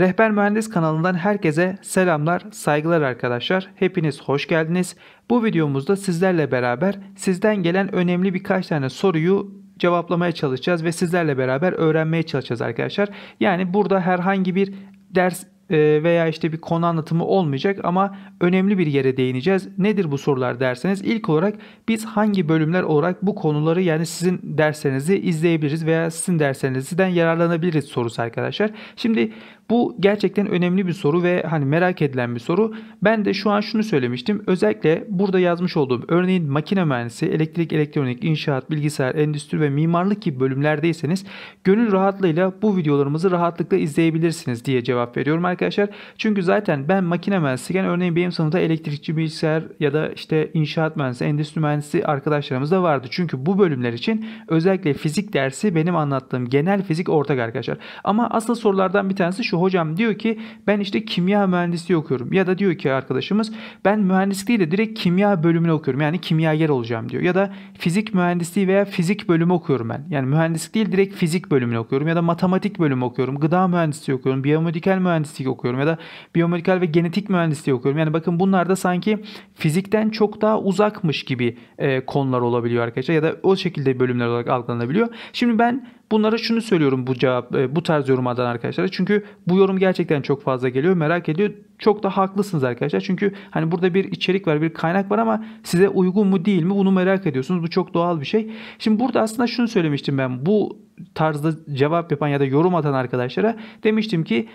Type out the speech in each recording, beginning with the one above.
Rehber Mühendis kanalından herkese selamlar, saygılar arkadaşlar. Hepiniz hoş geldiniz. Bu videomuzda sizlerle beraber sizden gelen önemli birkaç tane soruyu cevaplamaya çalışacağız ve sizlerle beraber öğrenmeye çalışacağız arkadaşlar. Yani burada herhangi bir ders e, veya işte bir konu anlatımı olmayacak ama önemli bir yere değineceğiz. Nedir bu sorular derseniz ilk olarak biz hangi bölümler olarak bu konuları yani sizin derslerinizi izleyebiliriz veya sizin derslerinizden yararlanabiliriz sorusu arkadaşlar. Şimdi bu gerçekten önemli bir soru ve hani merak edilen bir soru. Ben de şu an şunu söylemiştim. Özellikle burada yazmış olduğum örneğin makine mühendisi, elektrik, elektronik, inşaat, bilgisayar, endüstri ve mimarlık gibi bölümlerdeyseniz gönül rahatlığıyla bu videolarımızı rahatlıkla izleyebilirsiniz diye cevap veriyorum arkadaşlar. Çünkü zaten ben makine mühendisiyken örneğin benim sınıfta elektrikçi, bilgisayar ya da işte inşaat mühendisi, endüstri mühendisi arkadaşlarımız da vardı. Çünkü bu bölümler için özellikle fizik dersi benim anlattığım genel fizik ortak arkadaşlar. Ama asıl sorulardan bir tanesi şu hocam diyor ki ben işte kimya mühendisliği okuyorum. Ya da diyor ki arkadaşımız ben mühendisliği de direkt kimya bölümünü okuyorum. Yani kimyager olacağım diyor. Ya da fizik mühendisliği veya fizik bölümü okuyorum ben. Yani mühendislik değil direkt fizik bölümünü okuyorum. Ya da matematik bölümü okuyorum. Gıda mühendisliği okuyorum. Biyomedikal mühendislik okuyorum. Ya da biyomedikal ve genetik mühendisliği okuyorum. Yani bakın bunlar da sanki fizikten çok daha uzakmış gibi e, konular olabiliyor arkadaşlar. Ya da o şekilde bölümler olarak algılanabiliyor. Şimdi ben bunlara şunu söylüyorum bu cevap e, bu tarz yorumlardan arkadaşlar. Çünkü bu yorum gerçekten çok fazla geliyor. Merak ediyor. Çok da haklısınız arkadaşlar. Çünkü hani burada bir içerik var, bir kaynak var ama size uygun mu değil mi bunu merak ediyorsunuz. Bu çok doğal bir şey. Şimdi burada aslında şunu söylemiştim ben. Bu tarzda cevap yapan ya da yorum atan arkadaşlara demiştim ki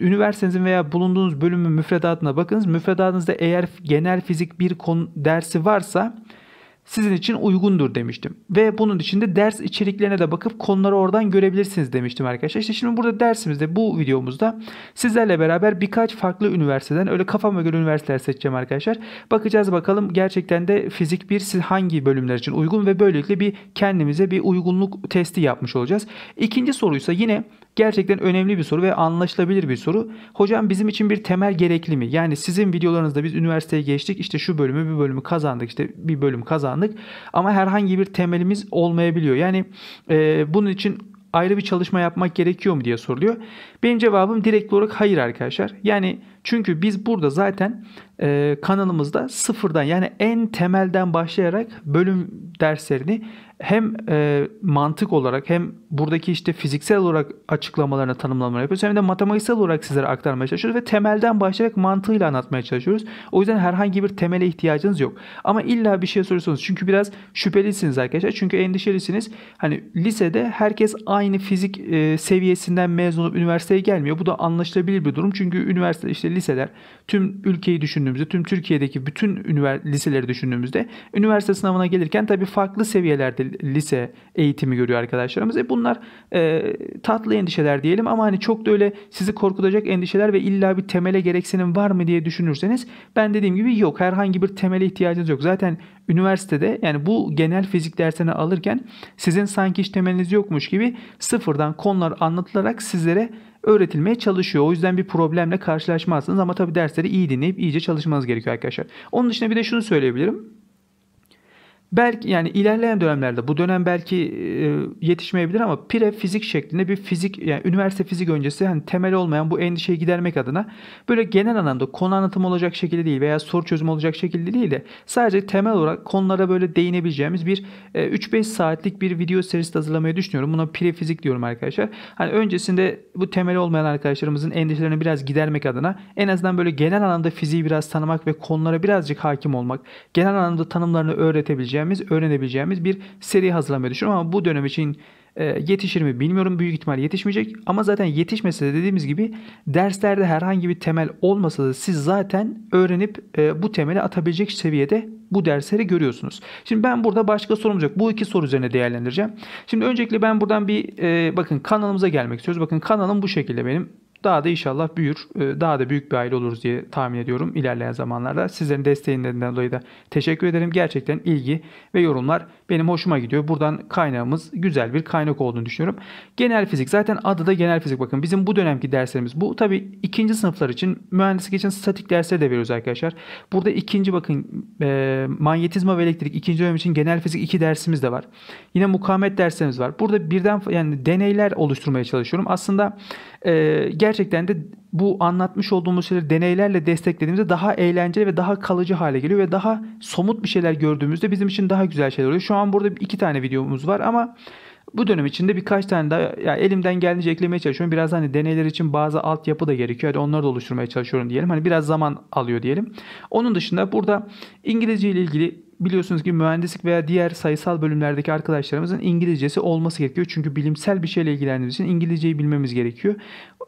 üniversitenizin veya bulunduğunuz bölümün müfredatına bakınız. Müfredatınızda eğer genel fizik bir konu dersi varsa sizin için uygundur demiştim. Ve bunun için de ders içeriklerine de bakıp konuları oradan görebilirsiniz demiştim arkadaşlar. İşte şimdi burada dersimizde bu videomuzda sizlerle beraber birkaç farklı üniversiteden öyle kafama göre üniversiteler seçeceğim arkadaşlar. Bakacağız bakalım gerçekten de fizik bir siz hangi bölümler için uygun ve böylelikle bir kendimize bir uygunluk testi yapmış olacağız. İkinci soruysa yine Gerçekten önemli bir soru ve anlaşılabilir bir soru. Hocam bizim için bir temel gerekli mi? Yani sizin videolarınızda biz üniversiteye geçtik işte şu bölümü bir bölümü kazandık işte bir bölüm kazandık ama herhangi bir temelimiz olmayabiliyor. Yani e, bunun için ayrı bir çalışma yapmak gerekiyor mu diye soruluyor. Benim cevabım direkt olarak hayır arkadaşlar. Yani çünkü biz burada zaten e, kanalımızda sıfırdan yani en temelden başlayarak bölüm derslerini hem e, mantık olarak hem buradaki işte fiziksel olarak açıklamalarını tanımlamalar yapıyoruz. Hem de matematiksel olarak sizlere aktarmaya çalışıyoruz ve temelden başlayarak mantığıyla anlatmaya çalışıyoruz. O yüzden herhangi bir temele ihtiyacınız yok. Ama illa bir şey soruyorsunuz. Çünkü biraz şüphelisiniz arkadaşlar. Çünkü endişelisiniz. Hani lisede herkes aynı fizik e, seviyesinden mezun olup üniversiteye gelmiyor. Bu da anlaşılabilir bir durum. Çünkü üniversite işte liseler tüm ülkeyi düşündüğümüzde, tüm Türkiye'deki bütün ünivers- liseleri düşündüğümüzde üniversite sınavına gelirken tabii farklı seviyelerde lise eğitimi görüyor arkadaşlarımız. E bunlar e, tatlı endişeler diyelim ama hani çok da öyle sizi korkutacak endişeler ve illa bir temele gereksinim var mı diye düşünürseniz ben dediğim gibi yok. Herhangi bir temele ihtiyacınız yok. Zaten üniversitede yani bu genel fizik dersini alırken sizin sanki hiç temeliniz yokmuş gibi sıfırdan konular anlatılarak sizlere öğretilmeye çalışıyor. O yüzden bir problemle karşılaşmazsınız ama tabii dersleri iyi dinleyip iyice çalışmanız gerekiyor arkadaşlar. Onun dışında bir de şunu söyleyebilirim belki yani ilerleyen dönemlerde bu dönem belki e, yetişmeyebilir ama pre fizik şeklinde bir fizik yani üniversite fizik öncesi hani temel olmayan bu endişeyi gidermek adına böyle genel anlamda konu anlatım olacak şekilde değil veya soru çözüm olacak şekilde değil de sadece temel olarak konulara böyle değinebileceğimiz bir 3-5 e, saatlik bir video serisi hazırlamayı düşünüyorum. Buna pre fizik diyorum arkadaşlar. Hani öncesinde bu temel olmayan arkadaşlarımızın endişelerini biraz gidermek adına en azından böyle genel anlamda fiziği biraz tanımak ve konulara birazcık hakim olmak, genel anlamda tanımlarını öğretebileceğim öğreneceğimiz, öğrenebileceğimiz bir seri hazırlamayı düşünüyorum ama bu dönem için e, yetişir mi bilmiyorum. Büyük ihtimal yetişmeyecek. Ama zaten yetişmese de dediğimiz gibi derslerde herhangi bir temel olmasa da siz zaten öğrenip e, bu temeli atabilecek seviyede bu dersleri görüyorsunuz. Şimdi ben burada başka sorum yok. Bu iki soru üzerine değerlendireceğim. Şimdi öncelikle ben buradan bir e, bakın kanalımıza gelmek istiyoruz. Bakın kanalım bu şekilde benim. Daha da inşallah büyür. E, daha da büyük bir aile oluruz diye tahmin ediyorum ilerleyen zamanlarda. Sizlerin desteğinden dolayı da teşekkür ederim. Gerçekten ilgi ve yorumlar benim hoşuma gidiyor. Buradan kaynağımız güzel bir kaynak olduğunu düşünüyorum. Genel fizik zaten adı da genel fizik. Bakın bizim bu dönemki derslerimiz bu. Tabi ikinci sınıflar için mühendislik için statik dersleri de veriyoruz arkadaşlar. Burada ikinci bakın e, manyetizma ve elektrik ikinci dönem için genel fizik iki dersimiz de var. Yine mukamet derslerimiz var. Burada birden yani deneyler oluşturmaya çalışıyorum. Aslında e, gerçekten de bu anlatmış olduğumuz şeyleri deneylerle desteklediğimizde daha eğlenceli ve daha kalıcı hale geliyor ve daha somut bir şeyler gördüğümüzde bizim için daha güzel şeyler oluyor. Şu an burada iki tane videomuz var ama bu dönem içinde birkaç tane daha yani elimden geldiğince eklemeye çalışıyorum. Biraz hani deneyler için bazı altyapı da gerekiyor. Hadi onları da oluşturmaya çalışıyorum diyelim. Hani biraz zaman alıyor diyelim. Onun dışında burada İngilizce ile ilgili biliyorsunuz ki mühendislik veya diğer sayısal bölümlerdeki arkadaşlarımızın İngilizcesi olması gerekiyor. Çünkü bilimsel bir şeyle ilgilendiğimiz için İngilizceyi bilmemiz gerekiyor.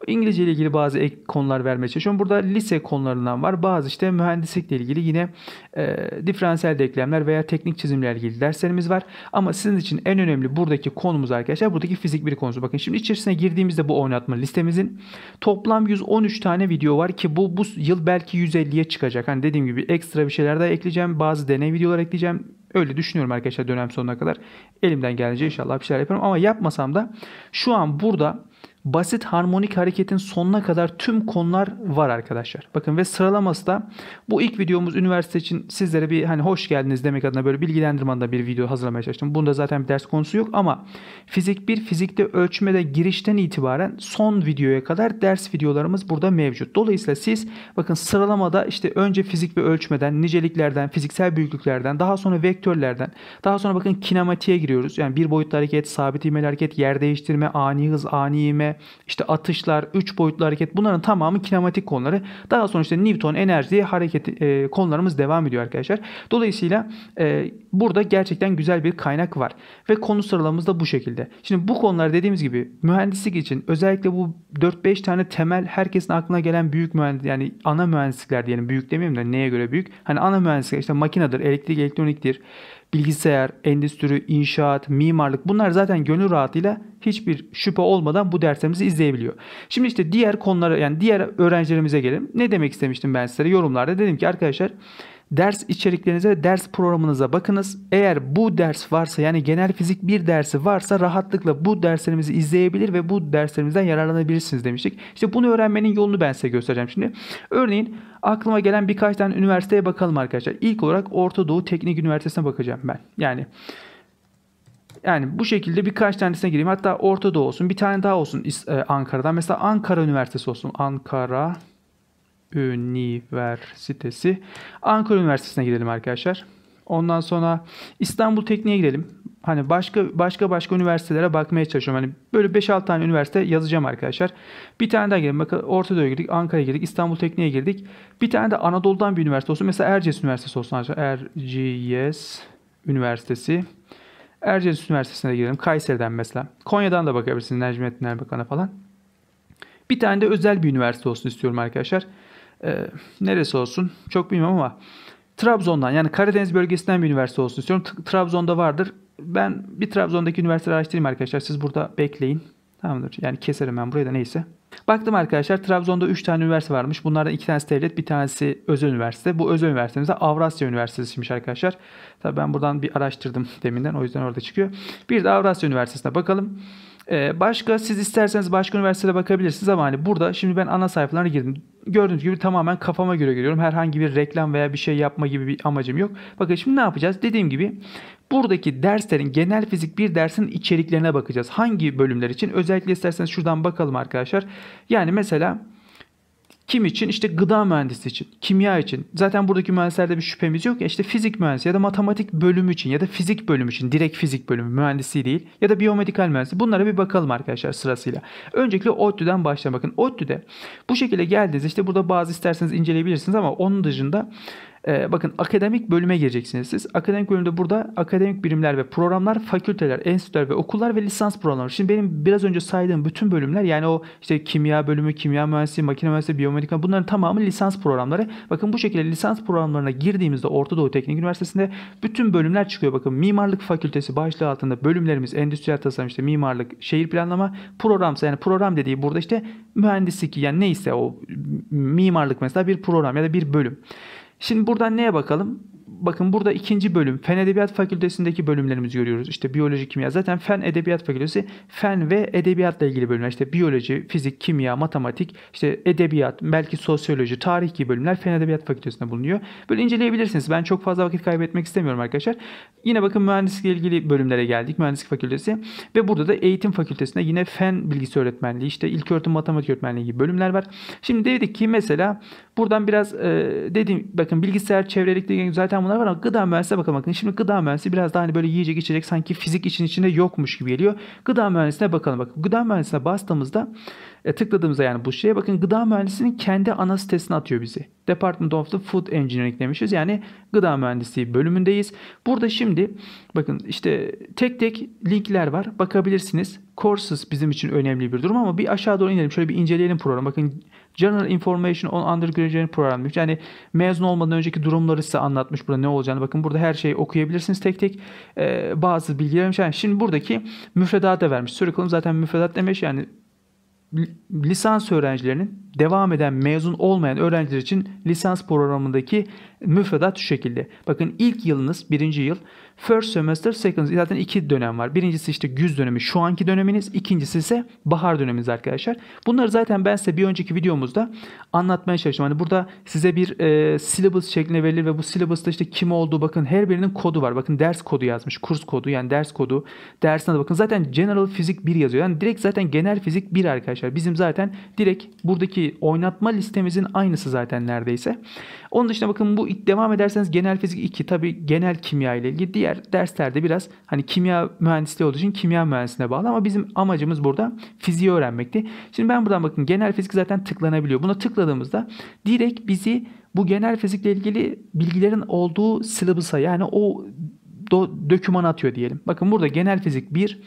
İngilizce ile ilgili bazı ek konular vermeye çalışıyorum. Burada lise konularından var. Bazı işte mühendislikle ilgili yine e, diferansiyel denklemler veya teknik çizimlerle ilgili derslerimiz var. Ama sizin için en önemli buradaki konumuz arkadaşlar buradaki fizik bir konusu. Bakın şimdi içerisine girdiğimizde bu oynatma listemizin toplam 113 tane video var ki bu bu yıl belki 150'ye çıkacak. Hani dediğim gibi ekstra bir şeyler daha ekleyeceğim. Bazı deney videoları videolar ekleyeceğim. Öyle düşünüyorum arkadaşlar dönem sonuna kadar. Elimden gelince inşallah bir şeyler yaparım. Ama yapmasam da şu an burada basit harmonik hareketin sonuna kadar tüm konular var arkadaşlar. Bakın ve sıralaması da bu ilk videomuz üniversite için sizlere bir hani hoş geldiniz demek adına böyle bilgilendirme adına bir video hazırlamaya çalıştım. Bunda zaten bir ders konusu yok ama fizik 1 fizikte ölçmede girişten itibaren son videoya kadar ders videolarımız burada mevcut. Dolayısıyla siz bakın sıralamada işte önce fizik ve ölçmeden, niceliklerden, fiziksel büyüklüklerden, daha sonra vektörlerden, daha sonra bakın kinematiğe giriyoruz. Yani bir boyutlu hareket, sabit ivmeli hareket, yer değiştirme, ani hız, ani ivme, itme, işte atışlar, üç boyutlu hareket bunların tamamı kinematik konuları. Daha sonra işte Newton, enerji, hareket e, konularımız devam ediyor arkadaşlar. Dolayısıyla e, burada gerçekten güzel bir kaynak var. Ve konu sıralamız da bu şekilde. Şimdi bu konular dediğimiz gibi mühendislik için özellikle bu 4-5 tane temel herkesin aklına gelen büyük mühendis yani ana mühendislikler diyelim büyük demeyeyim de neye göre büyük? Hani ana mühendislikler işte makinedir, elektrik, elektroniktir, bilgisayar, endüstri, inşaat, mimarlık bunlar zaten gönül rahatıyla hiçbir şüphe olmadan bu derslerimizi izleyebiliyor. Şimdi işte diğer konulara yani diğer öğrencilerimize gelelim. Ne demek istemiştim ben sizlere? Yorumlarda dedim ki arkadaşlar ders içeriklerinize ve ders programınıza bakınız. Eğer bu ders varsa yani genel fizik bir dersi varsa rahatlıkla bu derslerimizi izleyebilir ve bu derslerimizden yararlanabilirsiniz demiştik. İşte bunu öğrenmenin yolunu ben size göstereceğim şimdi. Örneğin aklıma gelen birkaç tane üniversiteye bakalım arkadaşlar. İlk olarak Orta Doğu Teknik Üniversitesi'ne bakacağım ben. Yani yani bu şekilde birkaç tanesine gireyim. Hatta Orta Doğu olsun, bir tane daha olsun e, Ankara'dan. Mesela Ankara Üniversitesi olsun. Ankara Üniversitesi. Ankara Üniversitesi'ne gidelim arkadaşlar. Ondan sonra İstanbul Tekniğe gidelim. Hani başka başka başka üniversitelere bakmaya çalışıyorum. Hani böyle 5-6 tane üniversite yazacağım arkadaşlar. Bir tane daha gidelim. Bakın Ortadoğu'ya girdik, Ankara'ya girdik, İstanbul Tekniğe girdik. Bir tane de Anadolu'dan bir üniversite olsun. Mesela Erciyes Üniversitesi olsun arkadaşlar. Erciyes Üniversitesi. Erciyes Üniversitesi'ne girelim. Kayseri'den mesela. Konya'dan da bakabilirsiniz. Necmettin Erbakan'a falan. Bir tane de özel bir üniversite olsun istiyorum arkadaşlar e, neresi olsun çok bilmiyorum ama Trabzon'dan yani Karadeniz bölgesinden bir üniversite olsun istiyorum. T- Trabzon'da vardır. Ben bir Trabzon'daki üniversite araştırayım arkadaşlar. Siz burada bekleyin. Tamamdır. Yani keserim ben burayı da neyse. Baktım arkadaşlar Trabzon'da 3 tane üniversite varmış. Bunlardan 2 tanesi devlet, bir tanesi özel üniversite. Bu özel üniversitemiz de Avrasya Üniversitesi'ymiş arkadaşlar. Tabii ben buradan bir araştırdım deminden o yüzden orada çıkıyor. Bir de Avrasya Üniversitesi'ne bakalım. Ee, başka siz isterseniz başka üniversitede bakabilirsiniz ama hani burada şimdi ben ana sayfalarına girdim. Gördüğünüz gibi tamamen kafama göre giriyorum. Herhangi bir reklam veya bir şey yapma gibi bir amacım yok. Bakın şimdi ne yapacağız? Dediğim gibi buradaki derslerin genel fizik bir dersin içeriklerine bakacağız. Hangi bölümler için? Özellikle isterseniz şuradan bakalım arkadaşlar. Yani mesela kim için? İşte gıda mühendisi için, kimya için. Zaten buradaki mühendislerde bir şüphemiz yok. Ya işte fizik mühendisi ya da matematik bölümü için ya da fizik bölümü için. Direkt fizik bölümü mühendisi değil. Ya da biyomedikal mühendisi. Bunlara bir bakalım arkadaşlar sırasıyla. Öncelikle ODTÜ'den başlayalım. Bakın ODTÜ'de bu şekilde geldiniz. İşte burada bazı isterseniz inceleyebilirsiniz ama onun dışında ee, bakın akademik bölüme gireceksiniz siz. Akademik bölümde burada akademik birimler ve programlar, fakülteler, enstitüler ve okullar ve lisans programları. Şimdi benim biraz önce saydığım bütün bölümler yani o işte kimya bölümü, kimya mühendisliği, makine mühendisliği, biyomedikal bunların tamamı lisans programları. Bakın bu şekilde lisans programlarına girdiğimizde Orta Doğu Teknik Üniversitesi'nde bütün bölümler çıkıyor. Bakın mimarlık fakültesi başlığı altında bölümlerimiz endüstriyel tasarım işte mimarlık, şehir planlama, programsa yani program dediği burada işte mühendislik yani neyse o mimarlık mesela bir program ya da bir bölüm. Şimdi buradan neye bakalım? bakın burada ikinci bölüm Fen Edebiyat Fakültesindeki bölümlerimizi görüyoruz. İşte biyoloji, kimya. Zaten Fen Edebiyat Fakültesi fen ve edebiyatla ilgili bölümler. İşte biyoloji, fizik, kimya, matematik, işte edebiyat, belki sosyoloji, tarih gibi bölümler Fen Edebiyat Fakültesinde bulunuyor. Böyle inceleyebilirsiniz. Ben çok fazla vakit kaybetmek istemiyorum arkadaşlar. Yine bakın mühendislikle ilgili bölümlere geldik. Mühendislik Fakültesi ve burada da Eğitim Fakültesinde yine Fen Bilgisi Öğretmenliği, işte İlköğretim Matematik Öğretmenliği gibi bölümler var. Şimdi dedik ki mesela buradan biraz e, dediğim bakın bilgisayar çevrelikte zaten bunu uygulamalar var ama gıda mühendisine bakalım. Bakın şimdi gıda mühendisi biraz daha hani böyle yiyecek içecek sanki fizik için içinde yokmuş gibi geliyor. Gıda mühendisine bakalım. Bakın gıda mühendisine bastığımızda e, tıkladığımızda yani bu şeye bakın gıda mühendisinin kendi ana sitesine atıyor bizi. Department of the Food Engineering demişiz. Yani gıda mühendisliği bölümündeyiz. Burada şimdi bakın işte tek tek linkler var. Bakabilirsiniz. Courses bizim için önemli bir durum ama bir aşağı doğru inelim. Şöyle bir inceleyelim programı. Bakın General Information on Undergraduate Program Yani mezun olmadan önceki durumları size anlatmış burada ne olacağını. Bakın burada her şeyi okuyabilirsiniz tek tek. Ee, bazı bilgiler vermiş. Yani şimdi buradaki müfredata vermiş. Curriculum zaten müfredat demiş. Yani lisans öğrencilerinin devam eden mezun olmayan öğrenciler için lisans programındaki müfredat şu şekilde. Bakın ilk yılınız birinci yıl first semester second zaten iki dönem var. Birincisi işte güz dönemi şu anki döneminiz. ikincisi ise bahar döneminiz arkadaşlar. Bunları zaten ben size bir önceki videomuzda anlatmaya çalıştım. Hani burada size bir e, syllabus şeklinde verilir ve bu syllabus'ta işte kim olduğu bakın her birinin kodu var. Bakın ders kodu yazmış. Kurs kodu yani ders kodu. Dersine de bakın zaten general fizik 1 yazıyor. Yani direkt zaten genel fizik 1 arkadaşlar. Bizim zaten direkt buradaki ki oynatma listemizin aynısı zaten neredeyse. Onun dışında bakın bu devam ederseniz genel fizik 2 tabi genel kimya ile ilgili diğer derslerde biraz hani kimya mühendisliği olduğu için kimya mühendisliğine bağlı ama bizim amacımız burada fiziği öğrenmekti. Şimdi ben buradan bakın genel fizik zaten tıklanabiliyor. Buna tıkladığımızda direkt bizi bu genel fizikle ilgili bilgilerin olduğu syllabus'a yani o do, atıyor diyelim. Bakın burada genel fizik 1,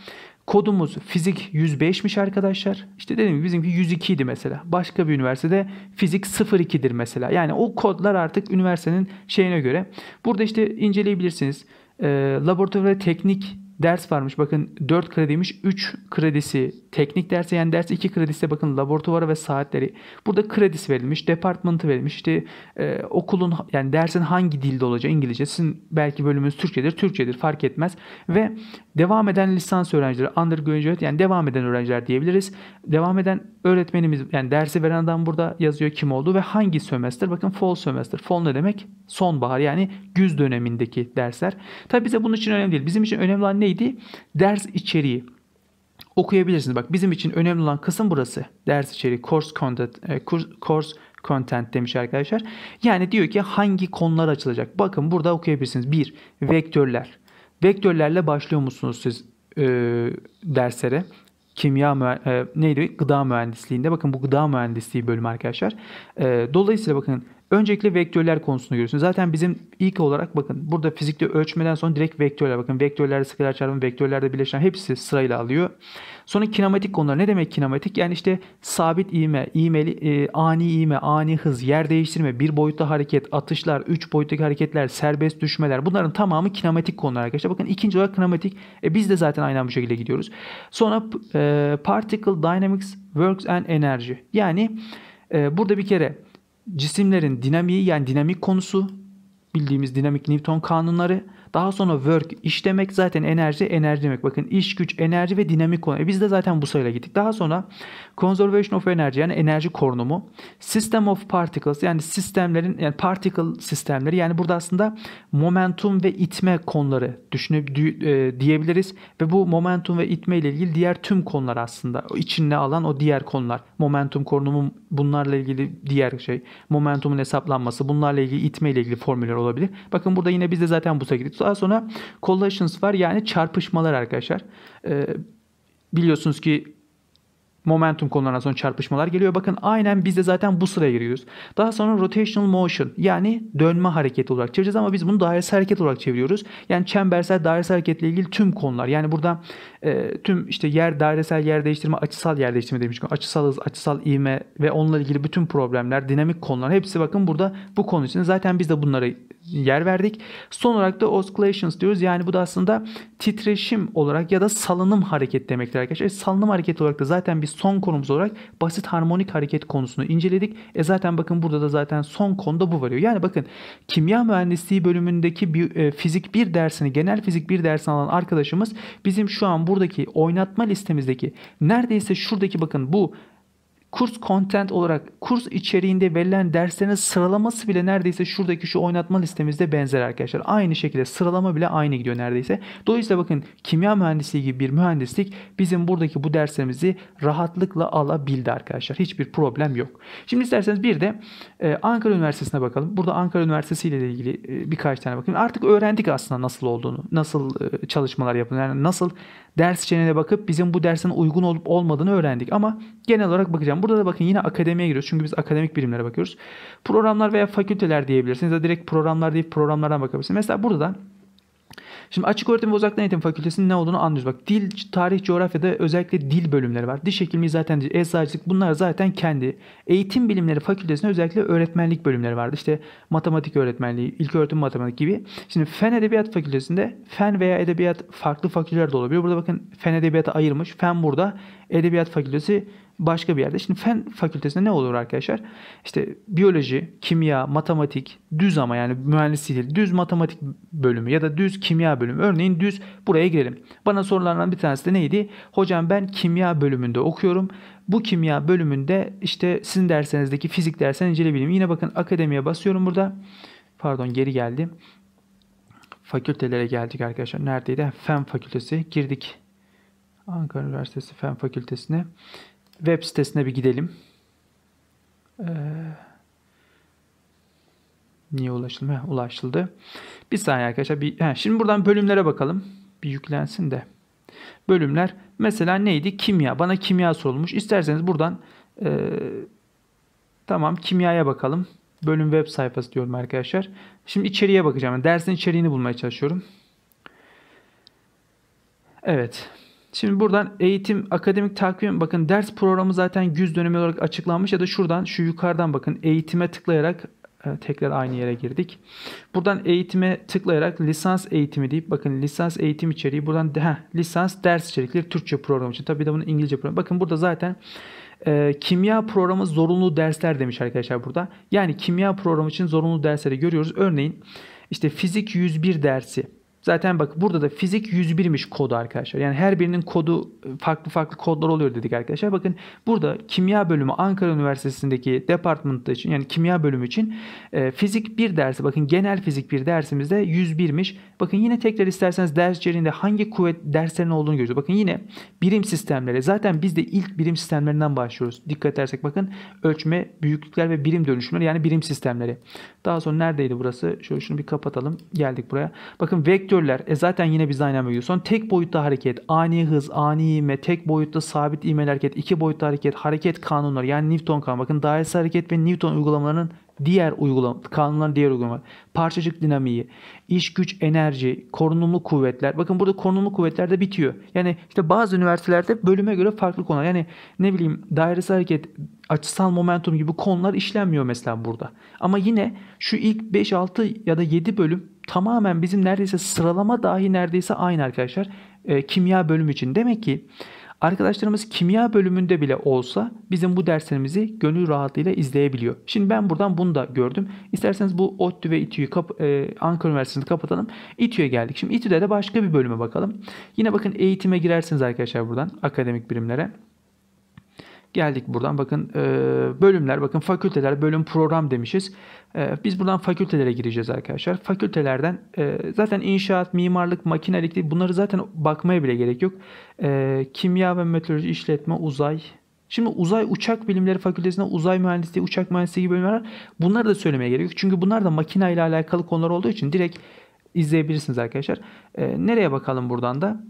Kodumuz fizik 105'miş arkadaşlar. İşte dedim ki bizimki 102 idi mesela. Başka bir üniversitede fizik 02'dir mesela. Yani o kodlar artık üniversitenin şeyine göre. Burada işte inceleyebilirsiniz. E, ee, laboratuvar teknik ders varmış. Bakın 4 krediymiş. 3 kredisi teknik derse yani ders 2 kredisi de bakın laboratuvara ve saatleri. Burada kredisi verilmiş. Departmanı verilmiş. İşte e, okulun yani dersin hangi dilde olacağı İngilizce. Sizin belki bölümünüz Türkçedir. Türkçedir fark etmez. Ve devam eden lisans öğrencileri undergraduate yani devam eden öğrenciler diyebiliriz. Devam eden öğretmenimiz yani dersi veren adam burada yazıyor kim olduğu ve hangi sömestr. Bakın fall sömestr. Fall ne demek? Sonbahar yani güz dönemindeki dersler. Tabi bize bunun için önemli değil. Bizim için önemli olan ne? neydi? Ders içeriği okuyabilirsiniz. Bak bizim için önemli olan kısım burası. Ders içeriği, course content, e, course, content demiş arkadaşlar. Yani diyor ki hangi konular açılacak? Bakın burada okuyabilirsiniz. 1. Vektörler. Vektörlerle başlıyor musunuz siz e, derslere? Kimya e, neydi? Gıda mühendisliğinde. Bakın bu gıda mühendisliği bölümü arkadaşlar. E, dolayısıyla bakın Öncelikle vektörler konusunu görüyorsunuz. Zaten bizim ilk olarak bakın burada fizikte ölçmeden sonra direkt vektörler. Bakın vektörlerde skaler çarpımı, vektörlerde birleşen hepsi sırayla alıyor. Sonra kinematik konular. Ne demek kinematik? Yani işte sabit iğme, iğmeli, e, ani iğme, ani hız, yer değiştirme, bir boyutlu hareket, atışlar, üç boyutlu hareketler, serbest düşmeler. Bunların tamamı kinematik konular arkadaşlar. Bakın ikinci olarak kinematik. E, biz de zaten aynen bu şekilde gidiyoruz. Sonra e, Particle Dynamics, Works and Energy. Yani e, burada bir kere Cisimlerin dinamiği yani dinamik konusu bildiğimiz dinamik Newton kanunları daha sonra work iş demek zaten enerji enerji demek. Bakın iş güç enerji ve dinamik konu E biz de zaten bu sayıyla gittik. Daha sonra conservation of energy yani enerji korunumu. System of particles yani sistemlerin yani particle sistemleri yani burada aslında momentum ve itme konuları düşünüp e, diyebiliriz ve bu momentum ve itme ile ilgili diğer tüm konular aslında o içine alan o diğer konular. Momentum korunumu bunlarla ilgili diğer şey. Momentumun hesaplanması bunlarla ilgili itme ile ilgili formüller olabilir. Bakın burada yine biz de zaten bu sayı gittik. Daha sonra collisions var yani çarpışmalar arkadaşlar. E, biliyorsunuz ki momentum konularından son çarpışmalar geliyor. Bakın aynen biz de zaten bu sıraya giriyoruz. Daha sonra rotational motion yani dönme hareketi olarak çevireceğiz ama biz bunu dairesel hareket olarak çeviriyoruz. Yani çembersel dairesel hareketle ilgili tüm konular. Yani burada e, tüm işte yer dairesel yer değiştirme, açısal yer değiştirme demiştim. Açısal hız, açısal ivme ve onunla ilgili bütün problemler, dinamik konular hepsi bakın burada bu konu için. Zaten biz de bunlara yer verdik. Son olarak da oscillations diyoruz. Yani bu da aslında titreşim olarak ya da salınım hareket demektir arkadaşlar. E, salınım hareketi olarak da zaten biz son konumuz olarak basit harmonik hareket konusunu inceledik. E zaten bakın burada da zaten son konuda bu varıyor. Yani bakın kimya mühendisliği bölümündeki bir, e, fizik bir dersini genel fizik bir dersini alan arkadaşımız bizim şu an buradaki oynatma listemizdeki neredeyse şuradaki bakın bu kurs content olarak kurs içeriğinde verilen derslerin sıralaması bile neredeyse şuradaki şu oynatma listemizde benzer arkadaşlar. Aynı şekilde sıralama bile aynı gidiyor neredeyse. Dolayısıyla bakın kimya mühendisliği gibi bir mühendislik bizim buradaki bu derslerimizi rahatlıkla alabildi arkadaşlar. Hiçbir problem yok. Şimdi isterseniz bir de e, Ankara Üniversitesi'ne bakalım. Burada Ankara Üniversitesi ile ilgili e, birkaç tane bakın. Artık öğrendik aslında nasıl olduğunu, nasıl e, çalışmalar yapın. Yani nasıl ders içeriğine bakıp bizim bu dersin uygun olup olmadığını öğrendik. Ama genel olarak bakacağım burada da bakın yine akademiye giriyoruz. Çünkü biz akademik birimlere bakıyoruz. Programlar veya fakülteler diyebilirsiniz. Ya direkt programlar deyip programlardan bakabilirsiniz. Mesela burada da Şimdi açık öğretim ve uzaktan eğitim fakültesinin ne olduğunu anlıyoruz. Bak dil, tarih, coğrafyada özellikle dil bölümleri var. Diş hekimliği zaten, eczacılık bunlar zaten kendi. Eğitim bilimleri fakültesinde özellikle öğretmenlik bölümleri vardı. İşte matematik öğretmenliği, ilk öğretim matematik gibi. Şimdi fen edebiyat fakültesinde fen veya edebiyat farklı fakülteler de olabilir. Burada bakın fen edebiyata ayırmış. Fen burada, edebiyat fakültesi başka bir yerde. Şimdi fen fakültesinde ne olur arkadaşlar? İşte biyoloji, kimya, matematik, düz ama yani mühendislik değil. Düz matematik bölümü ya da düz kimya bölümü. Örneğin düz buraya girelim. Bana sorulardan bir tanesi de neydi? Hocam ben kimya bölümünde okuyorum. Bu kimya bölümünde işte sizin dersenizdeki fizik dersen incele Yine bakın akademiye basıyorum burada. Pardon geri geldim. Fakültelere geldik arkadaşlar. Neredeydi? Fen fakültesi. Girdik. Ankara Üniversitesi Fen Fakültesine web sitesine bir gidelim. Ee, niye ulaşıldı? ulaşıldı. Bir saniye arkadaşlar. Bir, he, şimdi buradan bölümlere bakalım. Bir yüklensin de. Bölümler mesela neydi? Kimya. Bana kimya sorulmuş. İsterseniz buradan e, tamam kimyaya bakalım. Bölüm web sayfası diyorum arkadaşlar. Şimdi içeriye bakacağım. Yani dersin içeriğini bulmaya çalışıyorum. Evet. Şimdi buradan eğitim, akademik takvim bakın ders programı zaten yüz dönemi olarak açıklanmış ya da şuradan şu yukarıdan bakın eğitime tıklayarak e, tekrar aynı yere girdik. Buradan eğitime tıklayarak lisans eğitimi deyip bakın lisans eğitim içeriği buradan heh, lisans ders içerikleri Türkçe programı için. tabi de bunu İngilizce programı. Bakın burada zaten e, kimya programı zorunlu dersler demiş arkadaşlar burada. Yani kimya programı için zorunlu dersleri görüyoruz. Örneğin işte fizik 101 dersi Zaten bak burada da fizik 101'miş kodu arkadaşlar. Yani her birinin kodu e, farklı farklı kodlar oluyor dedik arkadaşlar. Bakın burada kimya bölümü Ankara Üniversitesi'ndeki departmanı için yani kimya bölümü için e, fizik bir dersi bakın genel fizik bir dersimizde 101'miş. Bakın yine tekrar isterseniz ders içeriğinde hangi kuvvet derslerinin olduğunu görüyoruz. Bakın yine birim sistemleri zaten biz de ilk birim sistemlerinden başlıyoruz. Dikkat edersek bakın ölçme, büyüklükler ve birim dönüşümleri yani birim sistemleri. Daha sonra neredeydi burası? Şöyle şunu bir kapatalım. Geldik buraya. Bakın vektör vektörler e zaten yine biz aynen veriyoruz. Son tek boyutta hareket, ani hız, ani ivme, tek boyutta sabit ivmeli hareket, iki boyutlu hareket, hareket kanunları yani Newton kanunu. Bakın dairesi hareket ve Newton uygulamalarının diğer uygulama, kanunların diğer uygulama, parçacık dinamiği, iş güç enerji, korunumlu kuvvetler. Bakın burada korunumlu kuvvetler de bitiyor. Yani işte bazı üniversitelerde bölüme göre farklı konular. Yani ne bileyim dairesi hareket, açısal momentum gibi konular işlenmiyor mesela burada. Ama yine şu ilk 5, 6 ya da 7 bölüm tamamen bizim neredeyse sıralama dahi neredeyse aynı arkadaşlar. E, kimya bölümü için. Demek ki Arkadaşlarımız kimya bölümünde bile olsa bizim bu derslerimizi gönül rahatlığıyla izleyebiliyor. Şimdi ben buradan bunu da gördüm. İsterseniz bu ODTÜ ve İTÜ'yü e, Ankara Üniversitesi'ni kapatalım. İTÜ'ye geldik. Şimdi İTÜ'de de başka bir bölüme bakalım. Yine bakın eğitime girersiniz arkadaşlar buradan akademik birimlere. Geldik buradan bakın e, bölümler bakın fakülteler bölüm program demişiz. E, biz buradan fakültelere gireceğiz arkadaşlar. Fakültelerden e, zaten inşaat, mimarlık, makine elektriği bunları zaten bakmaya bile gerek yok. E, kimya ve meteoroloji, işletme, uzay, Şimdi uzay uçak bilimleri fakültesinde uzay mühendisliği, uçak mühendisliği gibi bölümler var. Bunları da söylemeye gerek yok. Çünkü bunlar da makina ile alakalı konular olduğu için direkt izleyebilirsiniz arkadaşlar. E, nereye bakalım buradan da?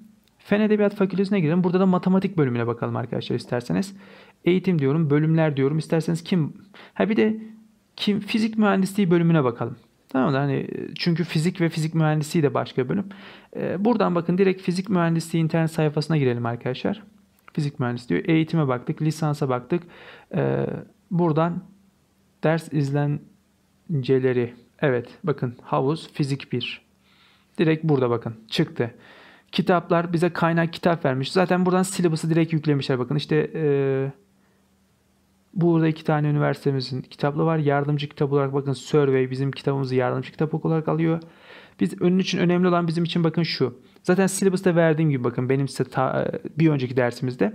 Fen Edebiyat Fakültesine girelim. Burada da matematik bölümüne bakalım arkadaşlar isterseniz. Eğitim diyorum, bölümler diyorum. İsterseniz kim? Ha bir de kim fizik mühendisliği bölümüne bakalım. Tamam mı? Hani çünkü fizik ve fizik mühendisliği de başka bölüm. Ee, buradan bakın direkt fizik mühendisliği internet sayfasına girelim arkadaşlar. Fizik mühendisliği Eğitime baktık, lisansa baktık. Ee, buradan ders izlenceleri. Evet bakın havuz fizik 1. Direkt burada bakın çıktı kitaplar bize kaynak kitap vermiş. Zaten buradan syllabus'ı direkt yüklemişler. Bakın işte e, burada iki tane üniversitemizin kitapları var. Yardımcı kitap olarak bakın survey bizim kitabımızı yardımcı kitap olarak alıyor. Biz önün için önemli olan bizim için bakın şu. Zaten syllabus'ta verdiğim gibi bakın benim size ta, e, bir önceki dersimizde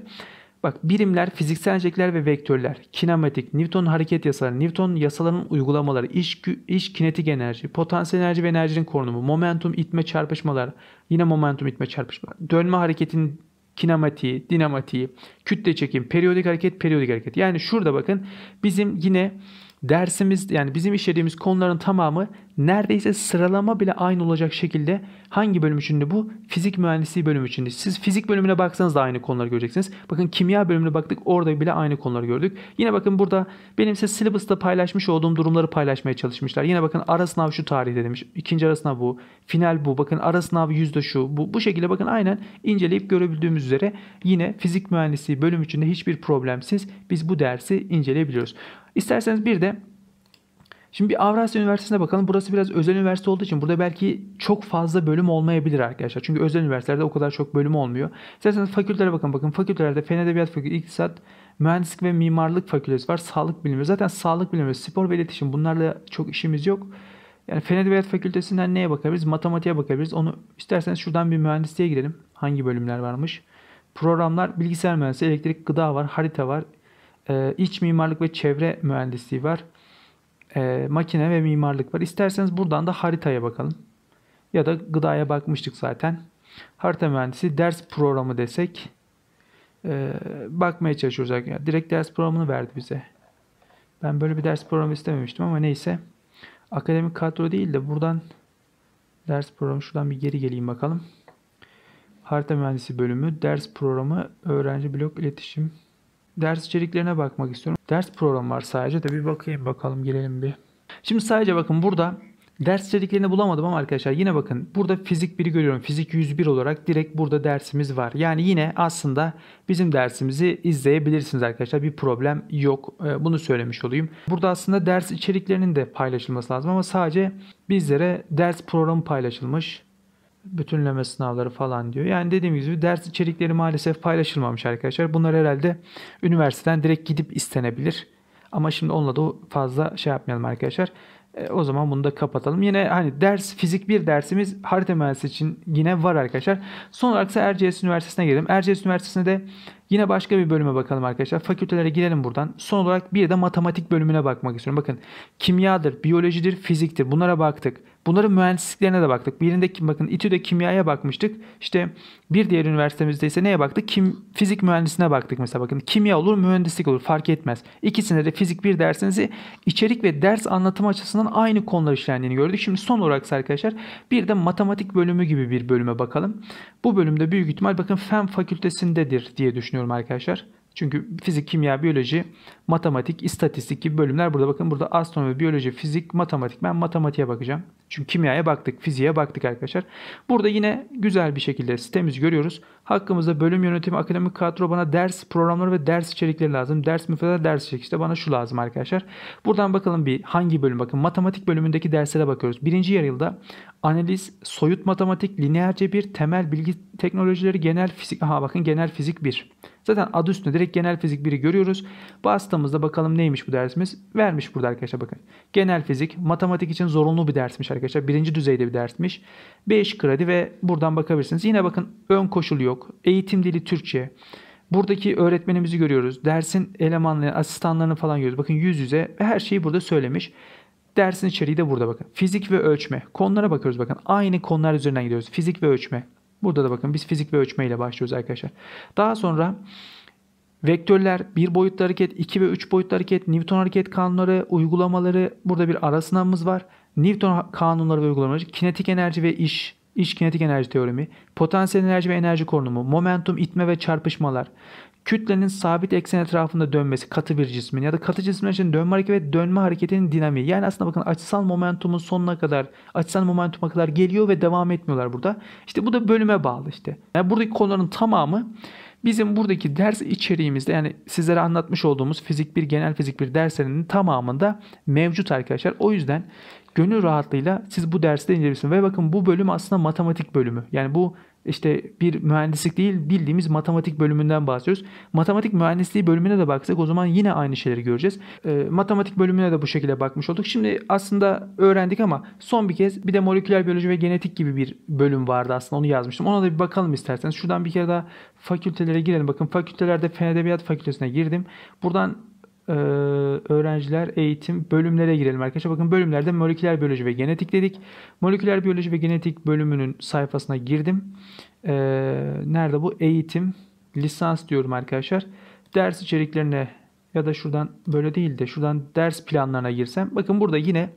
Bak birimler, fiziksel öncelikler ve vektörler, kinematik, Newton hareket yasaları, Newton yasalarının uygulamaları, iş, iş kinetik enerji, potansiyel enerji ve enerjinin korunumu, momentum, itme, çarpışmalar, yine momentum, itme, çarpışmalar, dönme hareketin kinematiği, dinamatiği, kütle çekim, periyodik hareket, periyodik hareket. Yani şurada bakın bizim yine dersimiz yani bizim işlediğimiz konuların tamamı neredeyse sıralama bile aynı olacak şekilde hangi bölüm içinde bu? Fizik mühendisliği bölümü içinde. Siz fizik bölümüne baksanız da aynı konuları göreceksiniz. Bakın kimya bölümüne baktık orada bile aynı konuları gördük. Yine bakın burada benim size syllabus'ta paylaşmış olduğum durumları paylaşmaya çalışmışlar. Yine bakın ara sınav şu tarihte demiş. İkinci ara sınav bu. Final bu. Bakın ara sınav yüzde şu. Bu, bu şekilde bakın aynen inceleyip görebildiğimiz üzere yine fizik mühendisliği bölüm içinde hiçbir problemsiz biz bu dersi inceleyebiliyoruz. İsterseniz bir de Şimdi bir Avrasya Üniversitesi'ne bakalım. Burası biraz özel üniversite olduğu için burada belki çok fazla bölüm olmayabilir arkadaşlar. Çünkü özel üniversitelerde o kadar çok bölüm olmuyor. İsterseniz fakültelere bakın. Bakın fakültelerde Fen Edebiyat Fakültesi, İktisat, Mühendislik ve Mimarlık Fakültesi var. Sağlık Bilimi Zaten Sağlık Bilimi, Spor ve İletişim bunlarla çok işimiz yok. Yani Fen Edebiyat Fakültesinden neye bakabiliriz? Matematiğe bakabiliriz. Onu isterseniz şuradan bir mühendisliğe girelim. Hangi bölümler varmış? Programlar, bilgisayar mühendisliği, elektrik, gıda var, harita var, e, iç mimarlık ve çevre mühendisliği var. E, makine ve mimarlık var. İsterseniz buradan da haritaya bakalım. Ya da gıdaya bakmıştık zaten. Harita mühendisi ders programı desek e, bakmaya çalışıyoruz. Yani direkt ders programını verdi bize. Ben böyle bir ders programı istememiştim ama neyse. Akademik kadro değil de buradan ders programı şuradan bir geri geleyim bakalım. Harita mühendisi bölümü, ders programı, öğrenci blok iletişim ders içeriklerine bakmak istiyorum. Ders programı var sadece de bir bakayım bakalım girelim bir. Şimdi sadece bakın burada ders içeriklerini bulamadım ama arkadaşlar yine bakın burada fizik 1'i görüyorum. Fizik 101 olarak direkt burada dersimiz var. Yani yine aslında bizim dersimizi izleyebilirsiniz arkadaşlar. Bir problem yok. Ee, bunu söylemiş olayım. Burada aslında ders içeriklerinin de paylaşılması lazım ama sadece bizlere ders programı paylaşılmış bütünleme sınavları falan diyor. Yani dediğim gibi ders içerikleri maalesef paylaşılmamış arkadaşlar. Bunlar herhalde üniversiteden direkt gidip istenebilir. Ama şimdi onunla da fazla şey yapmayalım arkadaşlar. E, o zaman bunu da kapatalım. Yine hani ders fizik bir dersimiz harita mühendisi için yine var arkadaşlar. Son olarak ise Erciyes Üniversitesi'ne gelelim. Erciyes Üniversitesi'ne de yine başka bir bölüme bakalım arkadaşlar. Fakültelere girelim buradan. Son olarak bir de matematik bölümüne bakmak istiyorum. Bakın kimyadır, biyolojidir, fiziktir. Bunlara baktık. Bunların mühendisliklerine de baktık. Birindeki bakın İTÜ'de kimyaya bakmıştık. İşte bir diğer üniversitemizde ise neye baktık? Kim, fizik mühendisine baktık mesela bakın. Kimya olur mühendislik olur fark etmez. İkisinde de fizik bir dersinizi içerik ve ders anlatım açısından aynı konular işlendiğini gördük. Şimdi son olarak arkadaşlar bir de matematik bölümü gibi bir bölüme bakalım. Bu bölümde büyük ihtimal bakın fen fakültesindedir diye düşünüyorum arkadaşlar. Çünkü fizik, kimya, biyoloji, matematik, istatistik gibi bölümler burada. Bakın burada astronomi, biyoloji, fizik, matematik. Ben matematiğe bakacağım. Çünkü kimyaya baktık, fiziğe baktık arkadaşlar. Burada yine güzel bir şekilde sitemizi görüyoruz. Hakkımızda bölüm yönetimi, akademik kadro bana ders programları ve ders içerikleri lazım. Ders müfredat, ders içerik işte bana şu lazım arkadaşlar. Buradan bakalım bir hangi bölüm bakın. Matematik bölümündeki derslere bakıyoruz. Birinci yarıyılda analiz, soyut matematik, lineer cebir, temel bilgi teknolojileri, genel fizik. Aha bakın genel fizik 1. Zaten adı üstünde direkt genel fizik 1'i görüyoruz. Bastığımızda bakalım neymiş bu dersimiz. Vermiş burada arkadaşlar bakın. Genel fizik matematik için zorunlu bir dersmiş arkadaşlar. Birinci düzeyde bir dersmiş. 5 kredi ve buradan bakabilirsiniz. Yine bakın ön koşul yok yok. Eğitim dili Türkçe. Buradaki öğretmenimizi görüyoruz. Dersin elemanlarını, asistanlarını falan görüyoruz. Bakın yüz yüze her şeyi burada söylemiş. Dersin içeriği de burada bakın. Fizik ve ölçme. Konulara bakıyoruz bakın. Aynı konular üzerinden gidiyoruz. Fizik ve ölçme. Burada da bakın biz fizik ve ölçme ile başlıyoruz arkadaşlar. Daha sonra vektörler, bir boyutlu hareket, iki ve üç boyutlu hareket, Newton hareket kanunları, uygulamaları. Burada bir ara sınavımız var. Newton kanunları ve uygulamaları, kinetik enerji ve iş, iç kinetik enerji teorimi, potansiyel enerji ve enerji korunumu, momentum, itme ve çarpışmalar, kütlenin sabit eksen etrafında dönmesi katı bir cismin ya da katı cisimler için dönme hareketi ve dönme hareketinin dinamiği. Yani aslında bakın açısal momentumun sonuna kadar, açısal momentuma kadar geliyor ve devam etmiyorlar burada. İşte bu da bölüme bağlı işte. Yani buradaki konuların tamamı bizim buradaki ders içeriğimizde yani sizlere anlatmış olduğumuz fizik bir genel fizik bir derslerinin tamamında mevcut arkadaşlar. O yüzden gönül rahatlığıyla siz bu dersi de indirebilirsiniz. Ve bakın bu bölüm aslında matematik bölümü. Yani bu işte bir mühendislik değil bildiğimiz matematik bölümünden bahsediyoruz. Matematik mühendisliği bölümüne de baksak o zaman yine aynı şeyleri göreceğiz. E, matematik bölümüne de bu şekilde bakmış olduk. Şimdi aslında öğrendik ama son bir kez bir de moleküler biyoloji ve genetik gibi bir bölüm vardı aslında onu yazmıştım. Ona da bir bakalım isterseniz. Şuradan bir kere daha fakültelere girelim. Bakın fakültelerde Fen Edebiyat Fakültesine girdim. Buradan e, öğrenciler eğitim bölümlere girelim arkadaşlar. Bakın bölümlerde moleküler biyoloji ve genetik dedik. Moleküler biyoloji ve genetik bölümünün sayfasına girdim. E, nerede bu? Eğitim, lisans diyorum arkadaşlar. Ders içeriklerine ya da şuradan böyle değil de şuradan ders planlarına girsem. Bakın burada yine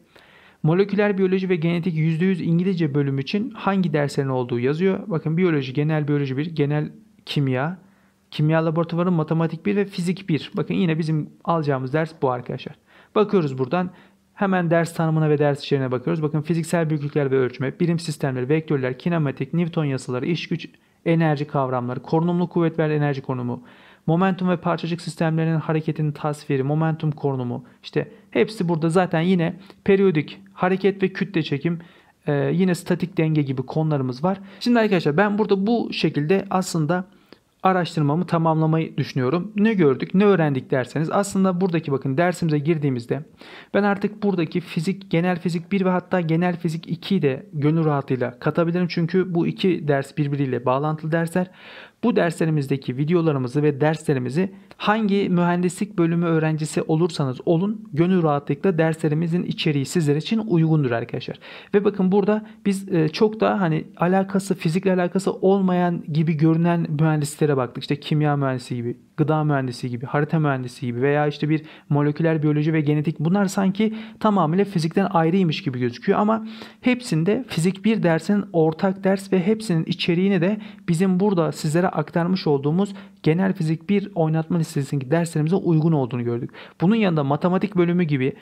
moleküler biyoloji ve genetik %100 İngilizce bölüm için hangi derslerin olduğu yazıyor. Bakın biyoloji, genel biyoloji 1, genel kimya, Kimya laboratuvarı matematik 1 ve fizik 1. Bakın yine bizim alacağımız ders bu arkadaşlar. Bakıyoruz buradan. Hemen ders tanımına ve ders içeriğine bakıyoruz. Bakın fiziksel büyüklükler ve ölçme, birim sistemleri, vektörler, kinematik, Newton yasaları, iş güç, enerji kavramları, korunumlu kuvvet ve enerji konumu, momentum ve parçacık sistemlerinin hareketinin tasviri, momentum korunumu. işte hepsi burada zaten yine periyodik hareket ve kütle çekim, yine statik denge gibi konularımız var. Şimdi arkadaşlar ben burada bu şekilde aslında araştırmamı tamamlamayı düşünüyorum. Ne gördük, ne öğrendik derseniz aslında buradaki bakın dersimize girdiğimizde ben artık buradaki fizik, genel fizik 1 ve hatta genel fizik 2'yi de gönül rahatıyla katabilirim. Çünkü bu iki ders birbiriyle bağlantılı dersler. Bu derslerimizdeki videolarımızı ve derslerimizi hangi mühendislik bölümü öğrencisi olursanız olun gönül rahatlıkla derslerimizin içeriği sizler için uygundur arkadaşlar. Ve bakın burada biz e, çok da hani alakası fizikle alakası olmayan gibi görünen mühendislere baktık. İşte kimya mühendisi gibi, gıda mühendisi gibi, harita mühendisi gibi veya işte bir moleküler biyoloji ve genetik bunlar sanki tamamıyla fizikten ayrıymış gibi gözüküyor ama hepsinde fizik bir dersin ortak ders ve hepsinin içeriğini de bizim burada sizlere aktarmış olduğumuz genel fizik bir oynatma listesindeki derslerimize uygun olduğunu gördük. Bunun yanında matematik bölümü gibi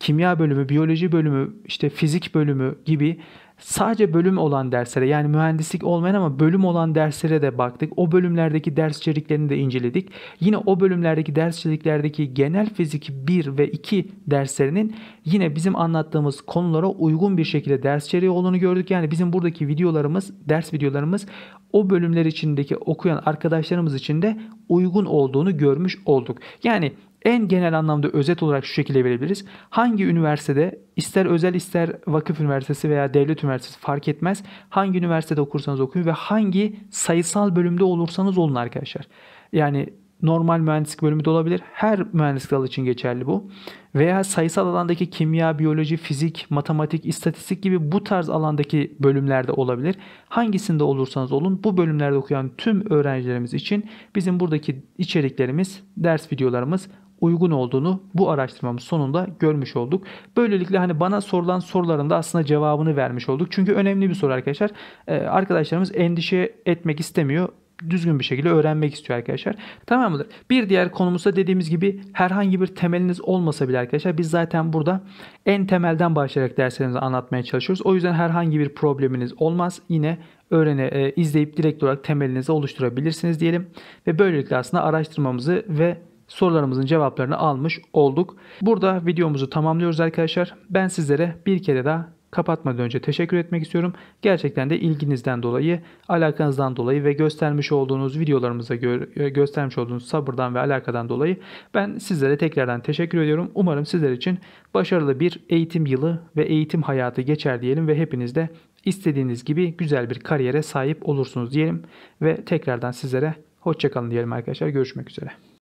kimya bölümü, biyoloji bölümü, işte fizik bölümü gibi sadece bölüm olan derslere yani mühendislik olmayan ama bölüm olan derslere de baktık. O bölümlerdeki ders içeriklerini de inceledik. Yine o bölümlerdeki ders içeriklerdeki genel fizik 1 ve 2 derslerinin yine bizim anlattığımız konulara uygun bir şekilde ders içeriği olduğunu gördük. Yani bizim buradaki videolarımız, ders videolarımız o bölümler içindeki okuyan arkadaşlarımız için de uygun olduğunu görmüş olduk. Yani en genel anlamda özet olarak şu şekilde verebiliriz. Hangi üniversitede ister özel ister vakıf üniversitesi veya devlet üniversitesi fark etmez. Hangi üniversitede okursanız okuyun ve hangi sayısal bölümde olursanız olun arkadaşlar. Yani normal mühendislik bölümü de olabilir. Her mühendislik dalı için geçerli bu. Veya sayısal alandaki kimya, biyoloji, fizik, matematik, istatistik gibi bu tarz alandaki bölümlerde olabilir. Hangisinde olursanız olun bu bölümlerde okuyan tüm öğrencilerimiz için bizim buradaki içeriklerimiz, ders videolarımız uygun olduğunu bu araştırmamız sonunda görmüş olduk. Böylelikle hani bana sorulan soruların da aslında cevabını vermiş olduk. Çünkü önemli bir soru arkadaşlar. Ee, arkadaşlarımız endişe etmek istemiyor düzgün bir şekilde öğrenmek istiyor arkadaşlar. Tamam mıdır? Bir diğer konumuzda dediğimiz gibi herhangi bir temeliniz olmasa bile arkadaşlar biz zaten burada en temelden başlayarak derslerimizi anlatmaya çalışıyoruz. O yüzden herhangi bir probleminiz olmaz. Yine öğrene e, izleyip direkt olarak temelinizi oluşturabilirsiniz diyelim ve böylelikle aslında araştırmamızı ve sorularımızın cevaplarını almış olduk. Burada videomuzu tamamlıyoruz arkadaşlar. Ben sizlere bir kere daha kapatmadan önce teşekkür etmek istiyorum. Gerçekten de ilginizden dolayı, alakanızdan dolayı ve göstermiş olduğunuz videolarımıza gö- e, göstermiş olduğunuz sabırdan ve alakadan dolayı ben sizlere tekrardan teşekkür ediyorum. Umarım sizler için başarılı bir eğitim yılı ve eğitim hayatı geçer diyelim ve hepiniz de istediğiniz gibi güzel bir kariyere sahip olursunuz diyelim ve tekrardan sizlere hoşçakalın diyelim arkadaşlar. Görüşmek üzere.